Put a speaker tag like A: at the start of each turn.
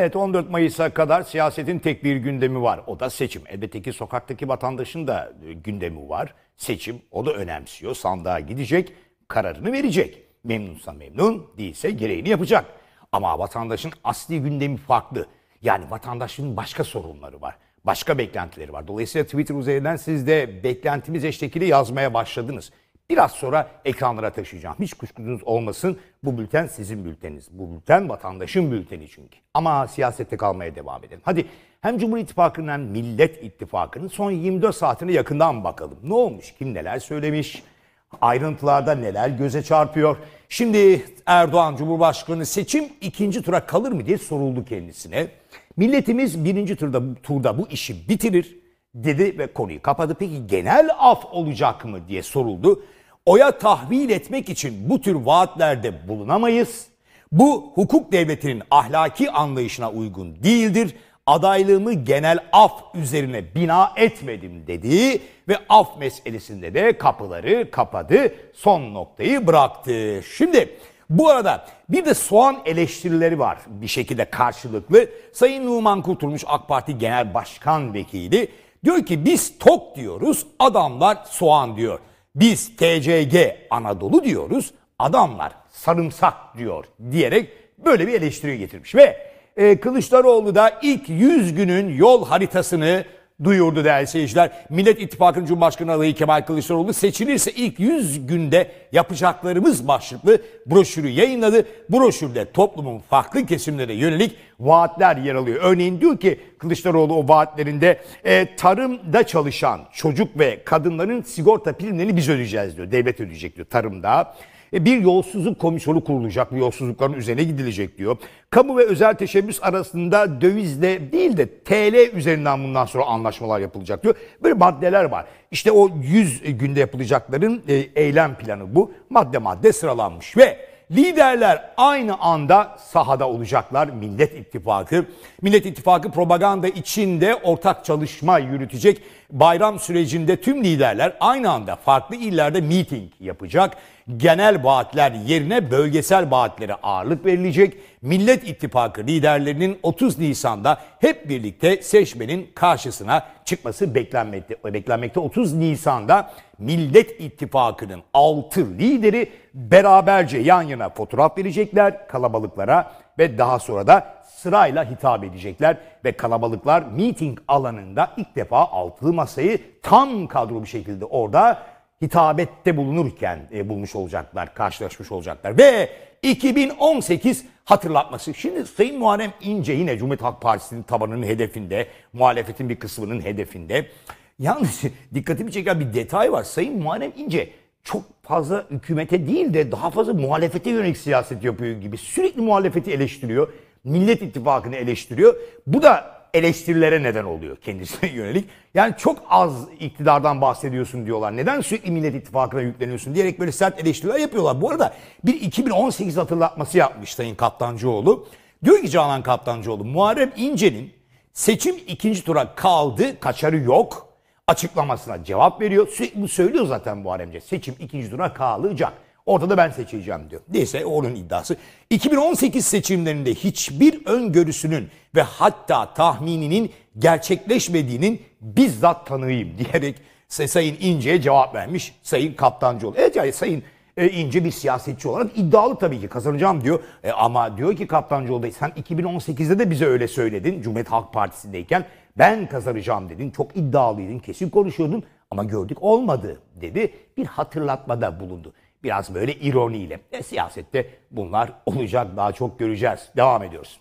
A: Evet 14 Mayıs'a kadar siyasetin tek bir gündemi var. O da seçim. Elbette ki sokaktaki vatandaşın da e, gündemi var. Seçim o da önemsiyor. Sandığa gidecek, kararını verecek. Memnunsa memnun, değilse gereğini yapacak. Ama vatandaşın asli gündemi farklı. Yani vatandaşın başka sorunları var. Başka beklentileri var. Dolayısıyla Twitter üzerinden siz de beklentimiz eşlikili yazmaya başladınız. Biraz sonra ekranlara taşıyacağım. Hiç kuşkunuz olmasın. Bu bülten sizin bülteniniz. Bu bülten vatandaşın bülteni çünkü. Ama siyasette kalmaya devam edelim. Hadi hem Cumhur İttifakı'nın hem Millet İttifakı'nın son 24 saatine yakından bakalım. Ne olmuş? Kim neler söylemiş? Ayrıntılarda neler göze çarpıyor? Şimdi Erdoğan Cumhurbaşkanı seçim ikinci tura kalır mı diye soruldu kendisine. Milletimiz birinci turda, turda bu işi bitirir dedi ve konuyu kapadı. Peki genel af olacak mı diye soruldu oya tahvil etmek için bu tür vaatlerde bulunamayız. Bu hukuk devletinin ahlaki anlayışına uygun değildir. Adaylığımı genel af üzerine bina etmedim dediği ve af meselesinde de kapıları kapadı, son noktayı bıraktı. Şimdi bu arada bir de soğan eleştirileri var bir şekilde karşılıklı. Sayın Numan Kurtulmuş AK Parti Genel Başkan Vekili diyor ki biz tok diyoruz adamlar soğan diyor. Biz TCG Anadolu diyoruz, adamlar sarımsak diyor diyerek böyle bir eleştiri getirmiş. Ve e, Kılıçdaroğlu da ilk 100 günün yol haritasını duyurdu değerli seyirciler. Millet İttifakı'nın Cumhurbaşkanı adayı Kemal Kılıçdaroğlu seçilirse ilk 100 günde yapacaklarımız başlıklı broşürü yayınladı. Broşürde toplumun farklı kesimlere yönelik vaatler yer alıyor. Örneğin diyor ki Kılıçdaroğlu o vaatlerinde e, tarımda çalışan çocuk ve kadınların sigorta primlerini biz ödeyeceğiz diyor. Devlet ödeyecek diyor tarımda. E, bir yolsuzluk komisyonu kurulacak, bu yolsuzlukların üzerine gidilecek diyor. Kamu ve özel teşebbüs arasında dövizle değil de TL üzerinden bundan sonra anlaşmalar yapılacak diyor. Böyle maddeler var. İşte o 100 günde yapılacakların e, eylem planı bu. Madde madde sıralanmış ve liderler aynı anda sahada olacaklar Millet İttifakı. Millet İttifakı propaganda içinde ortak çalışma yürütecek. Bayram sürecinde tüm liderler aynı anda farklı illerde miting yapacak. Genel vaatler yerine bölgesel vaatlere ağırlık verilecek. Millet İttifakı liderlerinin 30 Nisan'da hep birlikte seçmenin karşısına çıkması beklenmekte. E, beklenmekte 30 Nisan'da Millet İttifakı'nın 6 lideri beraberce yan yana fotoğraf verecekler kalabalıklara ve daha sonra da sırayla hitap edecekler ve kalabalıklar meeting alanında ilk defa altılı masayı tam kadro bir şekilde orada hitabette bulunurken e, bulmuş olacaklar, karşılaşmış olacaklar ve 2018 hatırlatması. Şimdi Sayın Muharrem İnce yine Cumhuriyet Halk Partisi'nin tabanının hedefinde, muhalefetin bir kısmının hedefinde. Yalnız dikkatimi çeken bir detay var. Sayın Muharrem İnce çok fazla hükümete değil de daha fazla muhalefete yönelik siyaset yapıyor gibi. Sürekli muhalefeti eleştiriyor. Millet İttifakı'nı eleştiriyor. Bu da eleştirilere neden oluyor kendisine yönelik. Yani çok az iktidardan bahsediyorsun diyorlar. Neden sürekli Millet İttifakı'na yükleniyorsun diyerek böyle sert eleştiriler yapıyorlar. Bu arada bir 2018 hatırlatması yapmış Sayın Kaptancıoğlu. Diyor ki Canan Kaptancıoğlu, Muharrem İnce'nin seçim ikinci tura kaldı, kaçarı yok açıklamasına cevap veriyor. Sürekli söylüyor zaten Muharrem İnce. Seçim ikinci tura kalacak. Ortada ben seçeceğim diyor. Neyse onun iddiası. 2018 seçimlerinde hiçbir öngörüsünün ve hatta tahmininin gerçekleşmediğinin bizzat tanıyayım diyerek Sayın İnce'ye cevap vermiş Sayın Kaptancıoğlu. Evet yani Sayın e, İnce bir siyasetçi olarak iddialı tabii ki kazanacağım diyor. E, ama diyor ki Kaptancıoğlu sen 2018'de de bize öyle söyledin Cumhuriyet Halk Partisi'ndeyken ben kazanacağım dedin. Çok iddialıydın kesin konuşuyordun ama gördük olmadı dedi. Bir hatırlatmada bulundu. Biraz böyle ironiyle. E, siyasette bunlar olacak daha çok göreceğiz. Devam ediyoruz.